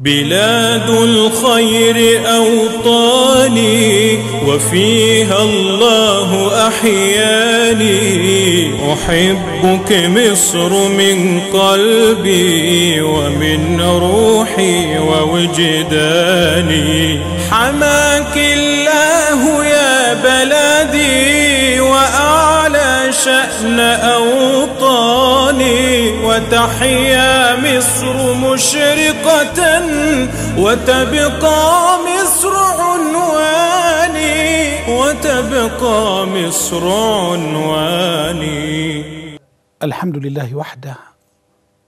بلاد الخير أوطاني وفيها الله أحياني أحبك مصر من قلبي ومن روحي ووجداني حماك الله يا بلدي وأعلى شأن أوطاني تحيا مصر مشرقة وتبقى مصر عنواني وتبقى مصر عنواني الحمد لله وحده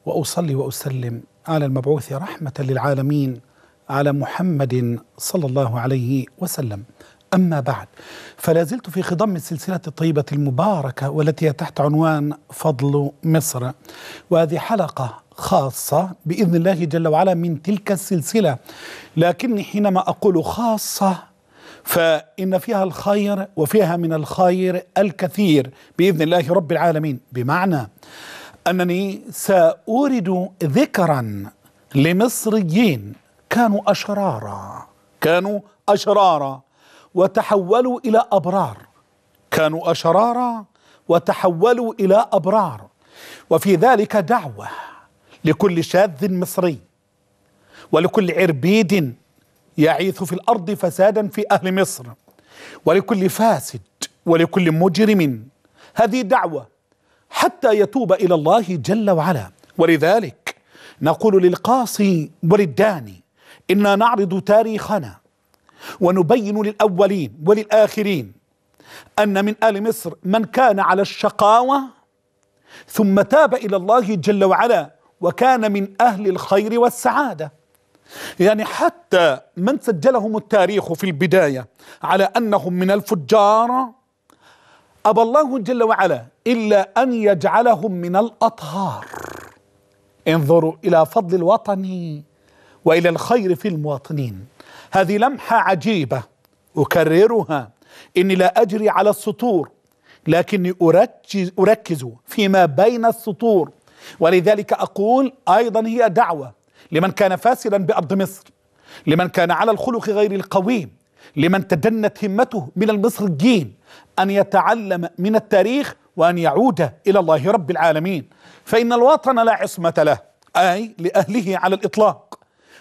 واصلي واسلم على المبعوث رحمة للعالمين على محمد صلى الله عليه وسلم أما بعد فلا زلت في خضم السلسلة الطيبة المباركة والتي هي تحت عنوان فضل مصر وهذه حلقة خاصة بإذن الله جل وعلا من تلك السلسلة لكني حينما أقول خاصة فإن فيها الخير وفيها من الخير الكثير بإذن الله رب العالمين بمعنى أنني سأورد ذكرا لمصريين كانوا أشرارا كانوا أشرارا وتحولوا إلى أبرار كانوا أشرارا وتحولوا إلى أبرار وفي ذلك دعوة لكل شاذ مصري ولكل عربيد يعيث في الأرض فسادا في أهل مصر ولكل فاسد ولكل مجرم هذه دعوة حتى يتوب إلى الله جل وعلا ولذلك نقول للقاصي وللداني إنا نعرض تاريخنا ونبين للأولين وللآخرين أن من آل مصر من كان على الشقاوة ثم تاب إلى الله جل وعلا وكان من أهل الخير والسعادة يعني حتى من سجلهم التاريخ في البداية على أنهم من الفجار أبى الله جل وعلا إلا أن يجعلهم من الأطهار انظروا إلى فضل الوطن وإلى الخير في المواطنين هذه لمحة عجيبة أكررها إني لا أجري على السطور لكني أركز, أركز فيما بين السطور ولذلك أقول أيضا هي دعوة لمن كان فاسدا بأرض مصر لمن كان على الخلق غير القويم لمن تدنت همته من المصريين أن يتعلم من التاريخ وأن يعود إلى الله رب العالمين فإن الوطن لا عصمة له أي لأهله على الإطلاق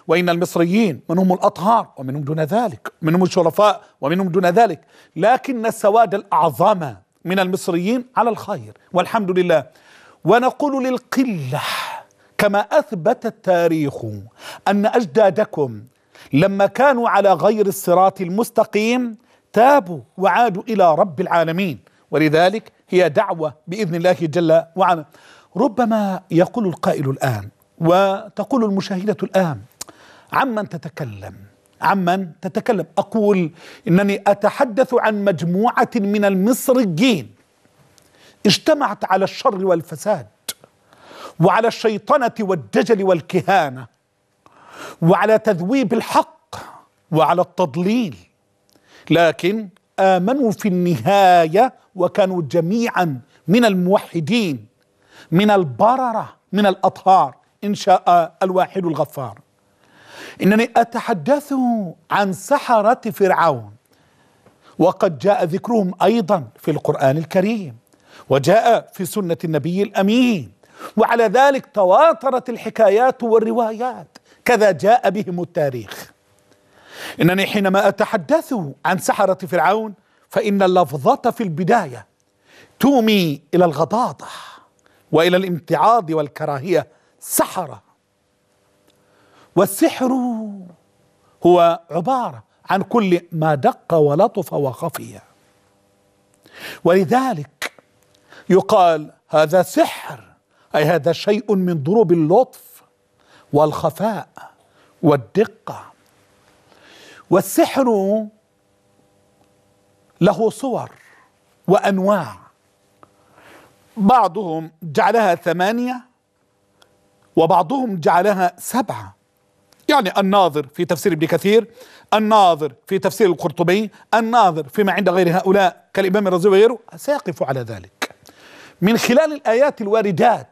وإن المصريين منهم الأطهار ومنهم دون ذلك منهم الشرفاء ومنهم دون ذلك لكن السواد الأعظم من المصريين على الخير والحمد لله ونقول للقلة كما أثبت التاريخ أن أجدادكم لما كانوا على غير الصراط المستقيم تابوا وعادوا إلى رب العالمين ولذلك هي دعوة بإذن الله جل وعلا ربما يقول القائل الآن وتقول المشاهدة الآن عمن تتكلم عمن تتكلم أقول إنني أتحدث عن مجموعة من المصريين اجتمعت على الشر والفساد وعلى الشيطنة والدجل والكهانة وعلى تذويب الحق وعلى التضليل لكن آمنوا في النهاية وكانوا جميعا من الموحدين من البررة من الأطهار إن شاء الواحد الغفار انني اتحدث عن سحره فرعون وقد جاء ذكرهم ايضا في القران الكريم وجاء في سنه النبي الامين وعلى ذلك تواترت الحكايات والروايات كذا جاء بهم التاريخ انني حينما اتحدث عن سحره فرعون فان اللفظه في البدايه تومي الى الغضاضه والى الامتعاض والكراهيه سحره والسحر هو عبارة عن كل ما دق ولطف وخفي ولذلك يقال هذا سحر أي هذا شيء من ضروب اللطف والخفاء والدقة والسحر له صور وأنواع بعضهم جعلها ثمانية وبعضهم جعلها سبعة يعني الناظر في تفسير ابن كثير الناظر في تفسير القرطبي الناظر فيما عند غير هؤلاء كالإمام الرازي وغيره سيقف على ذلك من خلال الآيات الواردات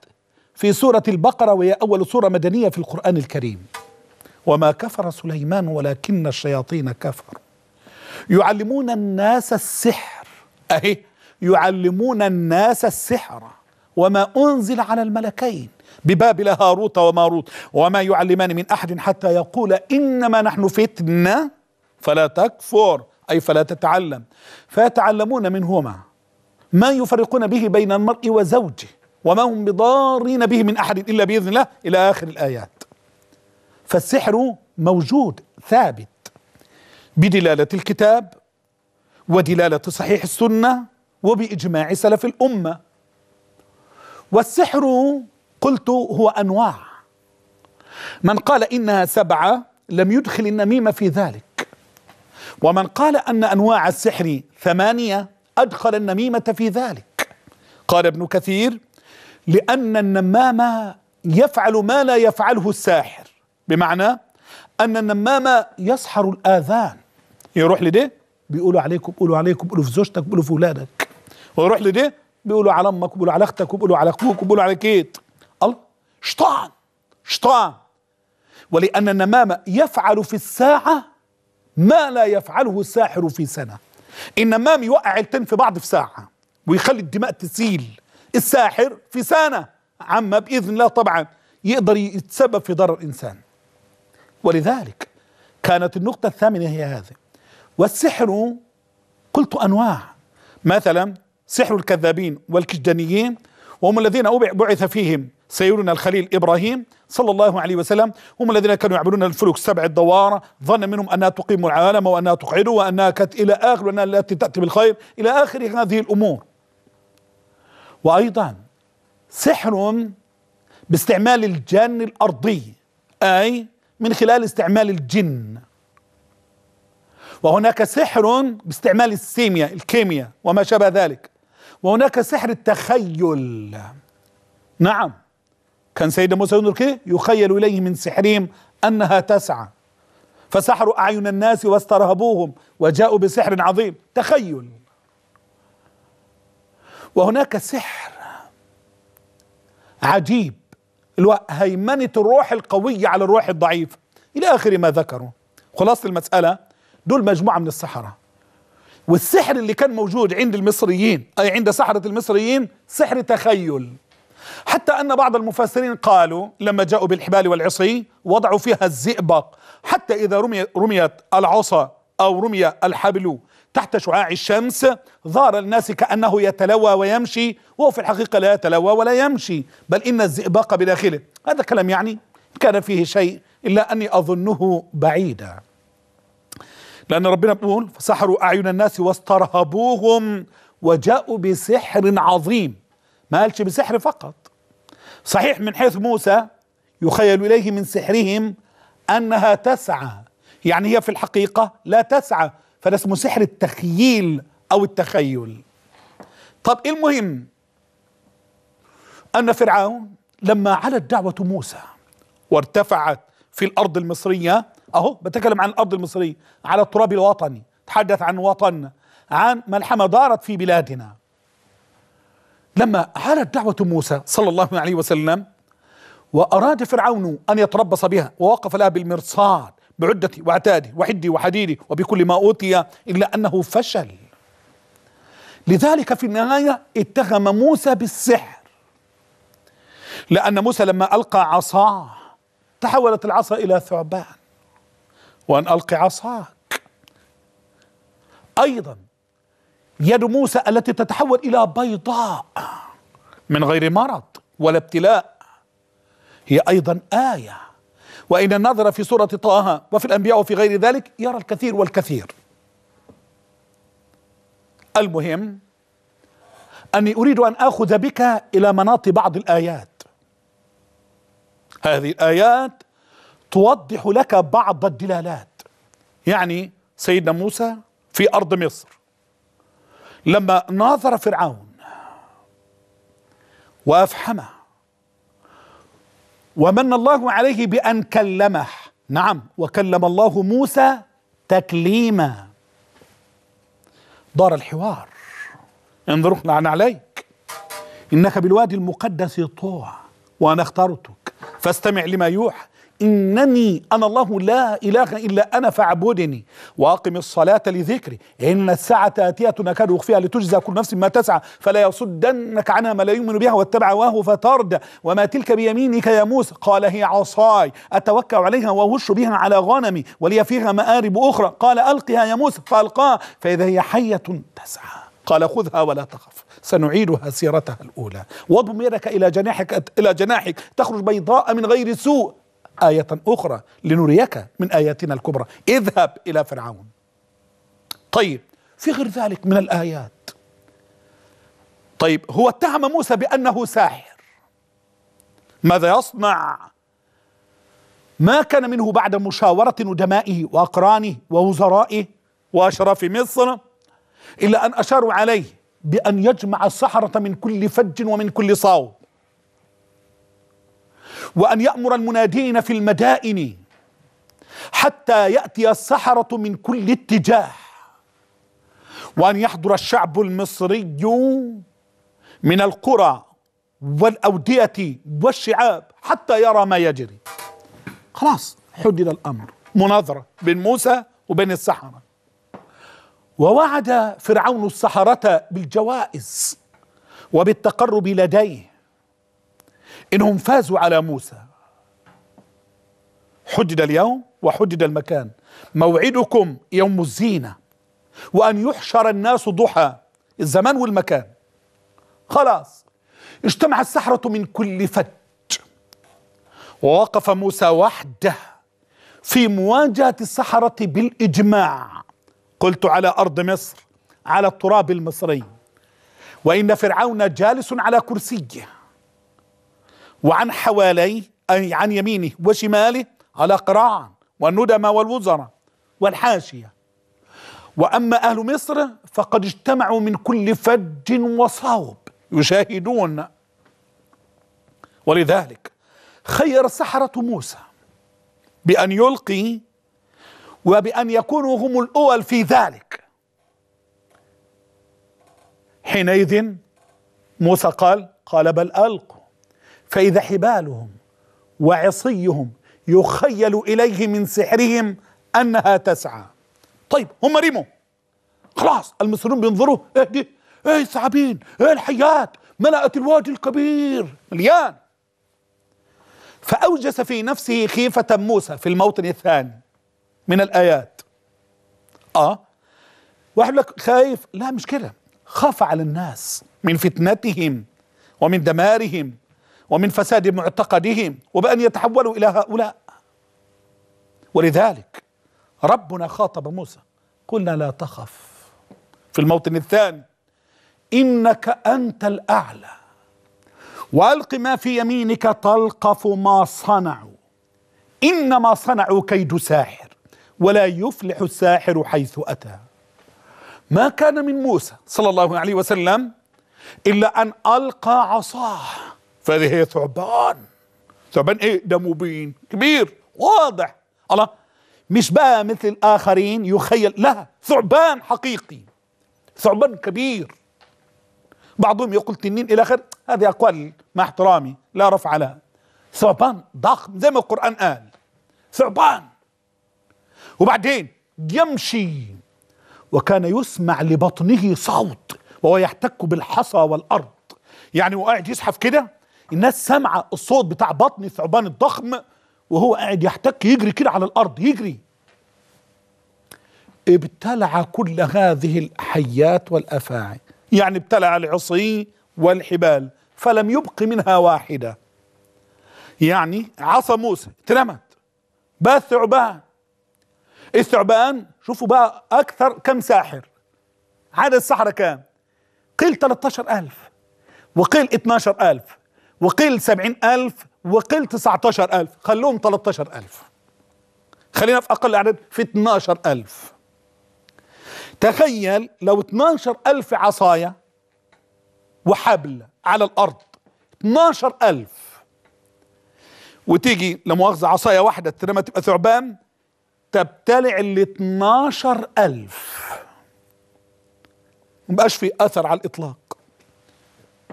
في سورة البقرة وهي أول سورة مدنية في القرآن الكريم وما كفر سليمان ولكن الشياطين كفروا يعلمون الناس السحر أهي يعلمون الناس السحر وما أنزل على الملكين ببابل هاروت وماروت وما يعلمان من أحد حتى يقول إنما نحن فتنة فلا تكفر أي فلا تتعلم فيتعلمون منهما ما يفرقون به بين المرء وزوجه وما هم بضارين به من أحد إلا بإذن الله إلى آخر الآيات فالسحر موجود ثابت بدلالة الكتاب ودلالة صحيح السنة وبإجماع سلف الأمة والسحر قلت هو أنواع من قال إنها سبعة لم يدخل النميمة في ذلك ومن قال أن أنواع السحر ثمانية أدخل النميمة في ذلك قال ابن كثير لأن النمام يفعل ما لا يفعله الساحر بمعنى أن النمام يسحر الآذان يروح لده بيقولوا عليكم قولوا عليكم قولوا في زوجتك قولوا في اولادك ويروح لده بيقولوا على امك وبيقولوا على اختك وبيقولوا على اخوك وبيقولوا على كيت الله شطان شطان ولأن النمامة يفعل في الساعة ما لا يفعله الساحر في سنة النمام يوقع التن في بعض في ساعة ويخلي الدماء تسيل الساحر في سنة عما بإذن الله طبعا يقدر يتسبب في ضرر الإنسان ولذلك كانت النقطة الثامنة هي هذه والسحر قلت أنواع مثلا سحر الكذابين والكجدانيين وهم الذين بعث فيهم سيدنا الخليل ابراهيم صلى الله عليه وسلم هم الذين كانوا يعبدون الفلك سبع الدوار ظن منهم انها تقيم العالم وانها تقعده وانها كت الى اخر وانها التي تاتي بالخير الى اخر هذه الامور. وايضا سحر باستعمال الجن الارضي اي من خلال استعمال الجن. وهناك سحر باستعمال السيمياء الكيمياء وما شابه ذلك وهناك سحر التخيل نعم كان سيدنا موسى ينظر يخيل إليه من سحرهم أنها تسعى فسحروا أعين الناس واسترهبوهم وجاءوا بسحر عظيم تخيل وهناك سحر عجيب اللي هو هيمنة الروح القوية على الروح الضعيف إلى آخر ما ذكروا خلاصة المسألة دول مجموعة من السحرة والسحر اللي كان موجود عند المصريين أي عند سحرة المصريين سحر تخيل حتى أن بعض المفسرين قالوا لما جاءوا بالحبال والعصي وضعوا فيها الزئبق حتى إذا رمي رميت العصا أو رمي الحبل تحت شعاع الشمس ظهر الناس كأنه يتلوى ويمشي وهو في الحقيقة لا يتلوى ولا يمشي بل إن الزئبق بداخله هذا كلام يعني كان فيه شيء إلا أني أظنه بعيدا لأن ربنا بيقول فسحروا أعين الناس واسترهبوهم وجاءوا بسحر عظيم ما قالش بسحر فقط صحيح من حيث موسى يخيل إليه من سحرهم أنها تسعى يعني هي في الحقيقة لا تسعى فده اسمه سحر التخييل أو التخيل طب إيه المهم أن فرعون لما علت دعوة موسى وارتفعت في الأرض المصرية اهو بتكلم عن الارض المصريه على التراب الوطني تحدث عن وطن عن ملحمه دارت في بلادنا لما حالت دعوه موسى صلى الله عليه وسلم واراد فرعون ان يتربص بها ووقف لها بالمرصاد بعدة وعتاده وحدي وحديدي وبكل ما اوتي الا انه فشل لذلك في النهايه اتهم موسى بالسحر لان موسى لما القى عصاه تحولت العصا الى ثعبان وأن ألقي عصاك أيضا يد موسى التي تتحول إلى بيضاء من غير مرض ولا ابتلاء هي أيضا آية وإن النظر في سورة طه وفي الأنبياء وفي غير ذلك يرى الكثير والكثير المهم أني أريد أن آخذ بك إلى مناط بعض الآيات هذه الآيات توضح لك بعض الدلالات يعني سيدنا موسى في أرض مصر لما ناظر فرعون وأفحمه ومن الله عليه بأن كلمه نعم وكلم الله موسى تكليما دار الحوار انظروا عن عليك إنك بالوادي المقدس طوع وأنا اخترتك فاستمع لما يوحى إنني أنا الله لا إله إلا أنا فاعبدني وأقم الصلاة لذكري إن الساعة آتية أكاد أخفيها لتجزى كل نفس ما تسعى فلا يصدنك عنها ما لا يؤمن بها واتبع هواه فترد وما تلك بيمينك يا موسى قال هي عصاي أتوكأ عليها وأهش بها على غنمي ولي فيها مآرب أخرى قال ألقها يا موسى فألقاها فإذا هي حية تسعى قال خذها ولا تخف سنعيدها سيرتها الأولى واضم يدك إلى جناحك إلى جناحك تخرج بيضاء من غير سوء آية أخرى لنريك من آياتنا الكبرى اذهب إلى فرعون طيب في غير ذلك من الآيات طيب هو اتهم موسى بأنه ساحر ماذا يصنع ما كان منه بعد مشاورة ندمائه وأقرانه ووزرائه وأشراف مصر إلا أن أشاروا عليه بأن يجمع السحرة من كل فج ومن كل صوب وأن يأمر المنادين في المدائن حتى يأتي السحرة من كل اتجاه وأن يحضر الشعب المصري من القرى والأودية والشعاب حتى يرى ما يجري خلاص حدد الأمر مناظرة بين موسى وبين السحرة ووعد فرعون السحرة بالجوائز وبالتقرب لديه إنهم فازوا على موسى حدد اليوم وحدد المكان موعدكم يوم الزينة وأن يحشر الناس ضحى الزمان والمكان خلاص اجتمع السحرة من كل فج ووقف موسى وحده في مواجهة السحرة بالإجماع قلت على أرض مصر على التراب المصري وإن فرعون جالس على كرسيه وعن حواليه أي عن يمينه وشماله على قراع والندم والوزراء والحاشية وأما أهل مصر فقد اجتمعوا من كل فج وصوب يشاهدون ولذلك خير سحرة موسى بأن يلقي وبأن يكونوا هم الأول في ذلك حينئذ موسى قال قال بل ألقوا فإذا حبالهم وعصيهم يخيل إليه من سحرهم أنها تسعى طيب هم رموا خلاص المصريون بينظروا ايه دي إيه،, ايه الثعابين ايه الحيات ملأت الوادي الكبير مليان فأوجس في نفسه خيفة موسى في الموطن الثاني من الآيات آه واحد لك خايف لا مش كده خاف على الناس من فتنتهم ومن دمارهم ومن فساد معتقدهم وبأن يتحولوا إلى هؤلاء ولذلك ربنا خاطب موسى قلنا لا تخف في الموطن الثاني إنك أنت الأعلى وألق ما في يمينك تلقف ما صنعوا إنما صنعوا كيد ساحر ولا يفلح الساحر حيث أتى ما كان من موسى صلى الله عليه وسلم إلا أن ألقى عصاه فهذه هي ثعبان ثعبان ايه ده مبين كبير واضح الله مش بقى مثل الآخرين يخيل لا ثعبان حقيقي ثعبان كبير بعضهم يقول تنين إلى آخر هذه أقوال مع احترامي لا رفع لها ثعبان ضخم زي ما القرآن قال ثعبان وبعدين يمشي وكان يسمع لبطنه صوت وهو يحتك بالحصى والأرض يعني وقاعد يزحف كده الناس سامعه الصوت بتاع بطن الثعبان الضخم وهو قاعد يحتك يجري كده على الارض يجري ابتلع كل هذه الحيات والافاعي يعني ابتلع العصي والحبال فلم يبق منها واحده يعني عصا موسى اترمت بقى الثعبان الثعبان شوفوا بقى اكثر كم ساحر عدد السحرة كام قيل 13000 وقيل 12000 وقيل سبعين ألف وقيل تسعة عشر ألف خلوهم تلاتاشر ألف خلينا في أقل عدد في اتناشر ألف تخيل لو اتناشر ألف عصاية وحبل على الأرض اتناشر ألف وتيجي لمؤاخذة عصاية واحدة ترمى تبقى ثعبان تبتلع ال 12 ألف مبقاش في أثر على الإطلاق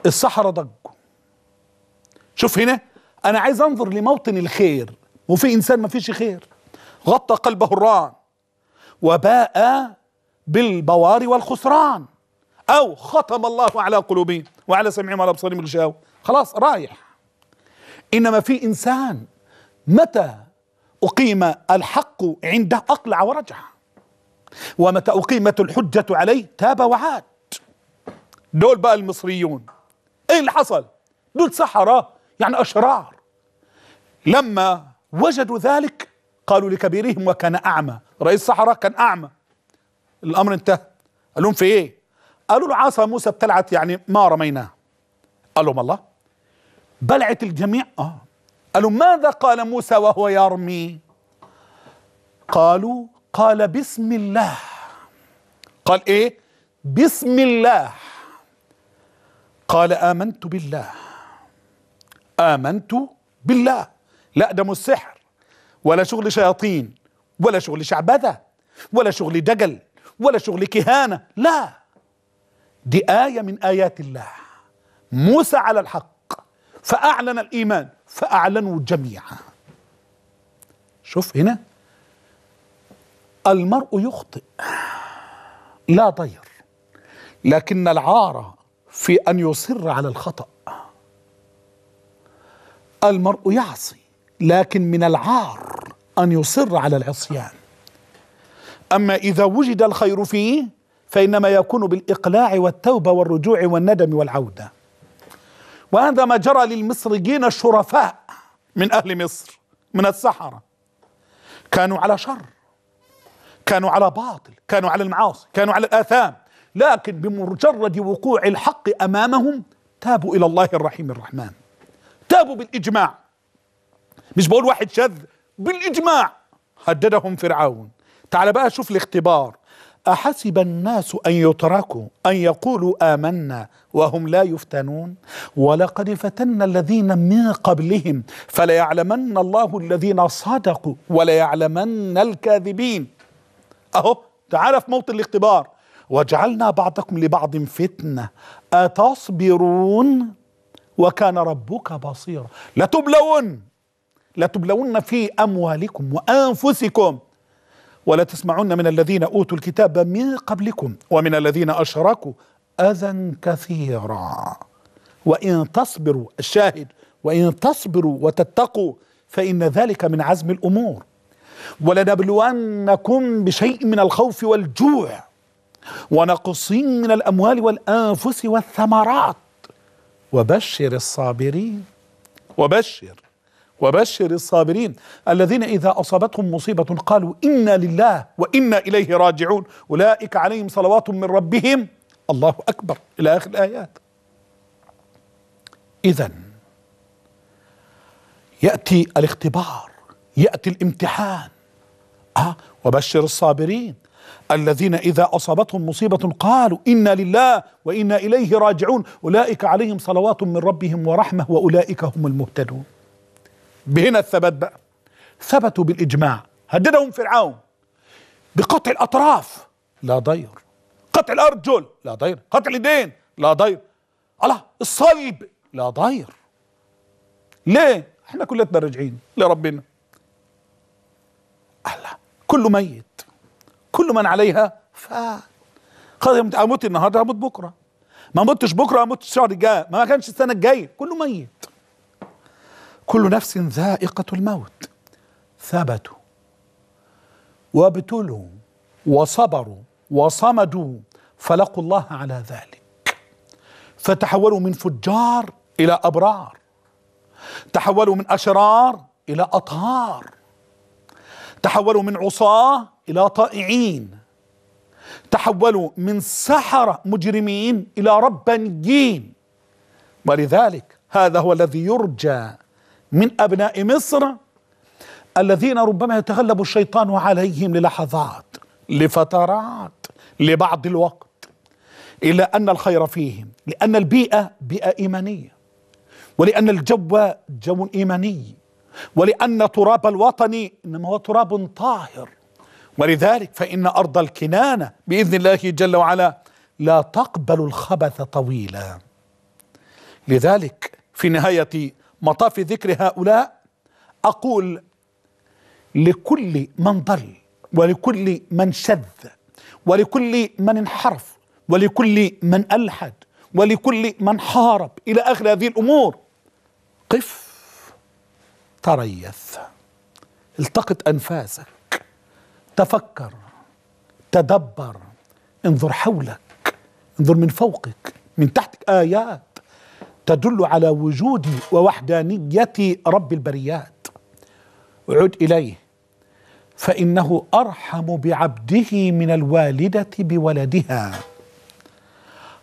الصحراء ضج شوف هنا انا عايز انظر لموطن الخير وفي انسان ما فيش خير غطى قلبه الرعن وباء بالبوار والخسران او ختم الله على قلوبهم وعلى سمعهم وعلى ابصارهم غشاوه خلاص رايح انما في انسان متى اقيم الحق عنده اقلع ورجع ومتى اقيمت الحجه عليه تاب وعاد دول بقى المصريون ايه اللي حصل دول سحرة يعني أشرار لما وجدوا ذلك قالوا لكبيرهم وكان أعمى رئيس الصحراء كان أعمى الأمر انتهى قال لهم في إيه قالوا له عصا موسى ابتلعت يعني ما رميناه قال لهم الله بلعت الجميع آه قالوا ماذا قال موسى وهو يرمي قالوا قال بسم الله قال ايه بسم الله قال امنت بالله آمنت بالله لا دم السحر ولا شغل شياطين ولا شغل شعبذة ولا شغل دجل ولا شغل كهانة لا دي آية من آيات الله موسى على الحق فأعلن الإيمان فأعلنوا جميعا شوف هنا المرء يخطئ لا ضير لكن العارة في أن يصر على الخطأ المرء يعصي لكن من العار أن يصر على العصيان أما إذا وجد الخير فيه فإنما يكون بالإقلاع والتوبة والرجوع والندم والعودة وهذا ما جرى للمصريين الشرفاء من أهل مصر من السحرة كانوا على شر كانوا على باطل كانوا على المعاصي كانوا على الآثام لكن بمجرد وقوع الحق أمامهم تابوا إلى الله الرحيم الرحمن تابوا بالإجماع مش بقول واحد شاذ بالإجماع هددهم فرعون تعال بقى شوف الاختبار أحسب الناس أن يتركوا أن يقولوا آمنا وهم لا يفتنون ولقد فتنا الذين من قبلهم فليعلمن الله الذين صدقوا وليعلمن الكاذبين أهو تعال في موطن الاختبار وجعلنا بعضكم لبعض فتنة أتصبرون وكان ربك بصيرا لتبلون لتبلون في أموالكم وأنفسكم ولا تسمعن من الذين أوتوا الكتاب من قبلكم ومن الذين أشركوا أذى كثيرا وإن تصبروا الشاهد وإن تصبروا وتتقوا فإن ذلك من عزم الأمور ولنبلونكم بشيء من الخوف والجوع ونقص من الأموال والأنفس والثمرات وبشر الصابرين وبشر وبشر الصابرين الذين اذا اصابتهم مصيبه قالوا انا لله وانا اليه راجعون اولئك عليهم صلوات من ربهم الله اكبر الى اخر الايات اذا ياتي الاختبار ياتي الامتحان آه وبشر الصابرين الذين إذا أصابتهم مصيبة قالوا إنا لله وإنا إليه راجعون أولئك عليهم صلوات من ربهم ورحمة وأولئك هم المهتدون بهنا الثبات بقى ثبتوا بالإجماع هددهم فرعون بقطع الأطراف لا ضير قطع الأرجل لا ضير قطع اليدين لا ضير الله الصلب لا ضير ليه احنا كلنا راجعين لربنا الله كله ميت كل من عليها فات خلاص اموت النهارده هموت بكره ما متش بكره هموت الشهر الجاي ما كانش السنه الجايه كله ميت كل نفس ذائقه الموت ثبتوا وابتلوا وصبروا وصمدوا فلقوا الله على ذلك فتحولوا من فجار الى ابرار تحولوا من اشرار الى اطهار تحولوا من عصاه إلى طائعين تحولوا من سحرة مجرمين إلى ربانيين ولذلك هذا هو الذي يرجى من أبناء مصر الذين ربما يتغلب الشيطان عليهم للحظات لفترات لبعض الوقت إلا أن الخير فيهم لأن البيئة بيئة إيمانية ولأن الجو جو إيماني ولأن تراب الوطني إنما هو تراب طاهر ولذلك فإن أرض الكنانة بإذن الله جل وعلا لا تقبل الخبث طويلا لذلك في نهاية مطاف ذكر هؤلاء أقول لكل من ضل ولكل من شذ ولكل من انحرف ولكل من ألحد ولكل من حارب إلى آخر هذه الأمور قف تريث التقط أنفاسك تفكر تدبر انظر حولك انظر من فوقك من تحتك آيات تدل على وجود ووحدانية رب البريات اعد إليه فإنه أرحم بعبده من الوالدة بولدها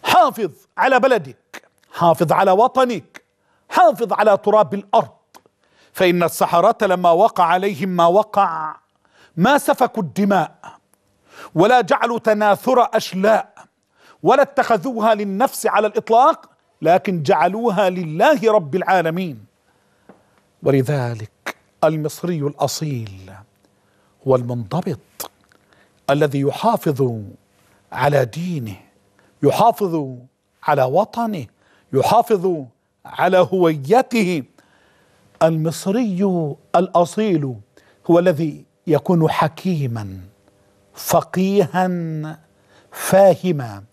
حافظ على بلدك حافظ على وطنك حافظ على تراب الأرض فإن السحرة لما وقع عليهم ما وقع ما سفكوا الدماء ولا جعلوا تناثر أشلاء ولا اتخذوها للنفس على الإطلاق لكن جعلوها لله رب العالمين ولذلك المصري الأصيل هو المنضبط الذي يحافظ على دينه يحافظ على وطنه يحافظ على هويته المصري الأصيل هو الذي يكون حكيما فقيها فاهما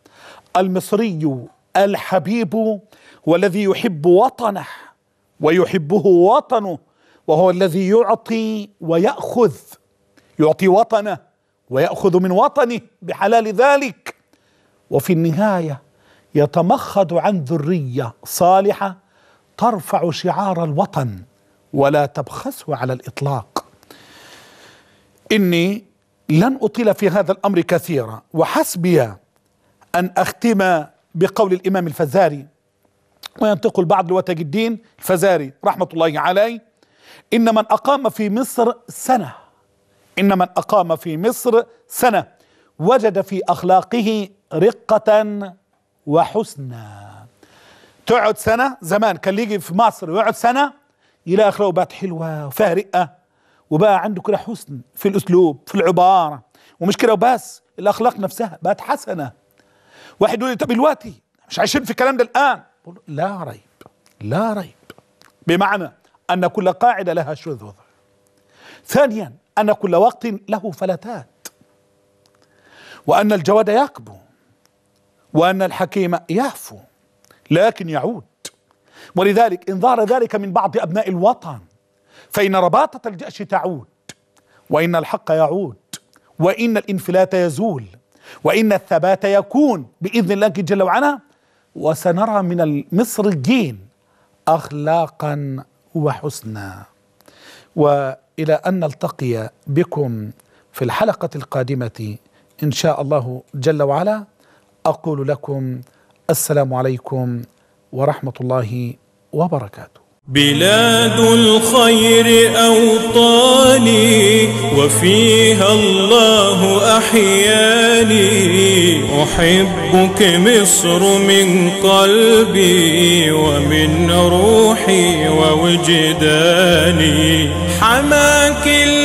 المصري الحبيب والذي يحب وطنه ويحبه وطنه وهو الذي يعطي ويأخذ يعطي وطنه ويأخذ من وطنه بحلال ذلك وفي النهاية يتمخض عن ذرية صالحة ترفع شعار الوطن ولا تبخسه على الإطلاق إني لن أطيل في هذا الأمر كثيرا وحسبي أن أختم بقول الإمام الفزاري وينطق البعض لوتج الدين الفزاري رحمة الله عليه إن من أقام في مصر سنة إن من أقام في مصر سنة وجد في أخلاقه رقة وحسنا تقعد سنة زمان كان يجي في مصر ويقعد سنة يلاقي أخلاقه بات حلوة وفيها رقة وبقى عنده كده حسن في الاسلوب في العباره ومش كده وبس الاخلاق نفسها بقت حسنه واحد يقول لي طب دلوقتي مش عايشين في الكلام ده الان بقول لا ريب لا ريب بمعنى ان كل قاعده لها شذوذ ثانيا ان كل وقت له فلتات وان الجواد يكبو وان الحكيم يهفو لكن يعود ولذلك ان ظهر ذلك من بعض ابناء الوطن فإن رباطة الجأش تعود وإن الحق يعود وإن الانفلات يزول وإن الثبات يكون بإذن الله جل وعلا وسنرى من المصريين أخلاقا وحسنا وإلى أن نلتقي بكم في الحلقة القادمة إن شاء الله جل وعلا أقول لكم السلام عليكم ورحمة الله وبركاته بلاد الخير أوطاني وفيها الله أحياني أحبك مصر من قلبي ومن روحي ووجداني حماك